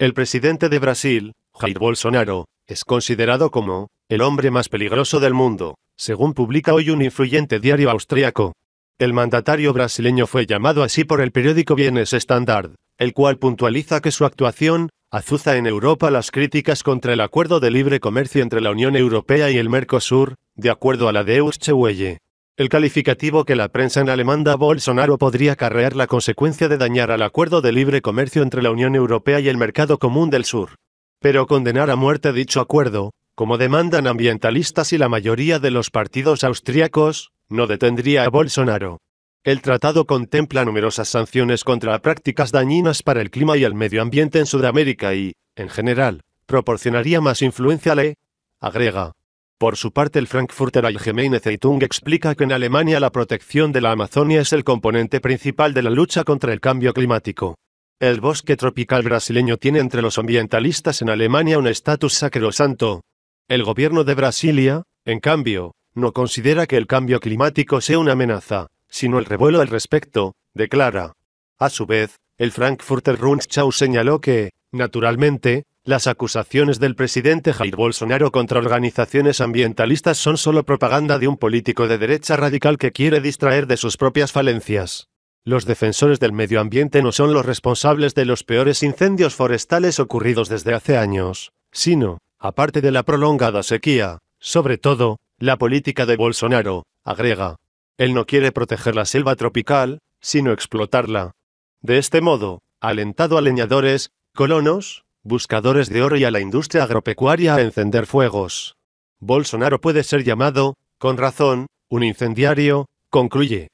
El presidente de Brasil, Jair Bolsonaro, es considerado como el hombre más peligroso del mundo, según publica hoy un influyente diario austriaco. El mandatario brasileño fue llamado así por el periódico Bienes Standard, el cual puntualiza que su actuación azuza en Europa las críticas contra el acuerdo de libre comercio entre la Unión Europea y el Mercosur, de acuerdo a la Deutsche Welle el calificativo que la prensa en alemán a Bolsonaro podría acarrear la consecuencia de dañar al acuerdo de libre comercio entre la Unión Europea y el mercado común del sur. Pero condenar a muerte dicho acuerdo, como demandan ambientalistas y la mayoría de los partidos austríacos, no detendría a Bolsonaro. El tratado contempla numerosas sanciones contra prácticas dañinas para el clima y el medio ambiente en Sudamérica y, en general, proporcionaría más influencia a la e, agrega. Por su parte, el Frankfurter Allgemeine Zeitung explica que en Alemania la protección de la Amazonia es el componente principal de la lucha contra el cambio climático. El bosque tropical brasileño tiene entre los ambientalistas en Alemania un estatus sacrosanto. El gobierno de Brasilia, en cambio, no considera que el cambio climático sea una amenaza, sino el revuelo al respecto, declara. A su vez, el Frankfurter Rundschau señaló que, naturalmente, las acusaciones del presidente Jair Bolsonaro contra organizaciones ambientalistas son solo propaganda de un político de derecha radical que quiere distraer de sus propias falencias. Los defensores del medio ambiente no son los responsables de los peores incendios forestales ocurridos desde hace años, sino, aparte de la prolongada sequía, sobre todo, la política de Bolsonaro, agrega. Él no quiere proteger la selva tropical, sino explotarla. De este modo, alentado a leñadores, colonos, buscadores de oro y a la industria agropecuaria a encender fuegos. Bolsonaro puede ser llamado, con razón, un incendiario, concluye.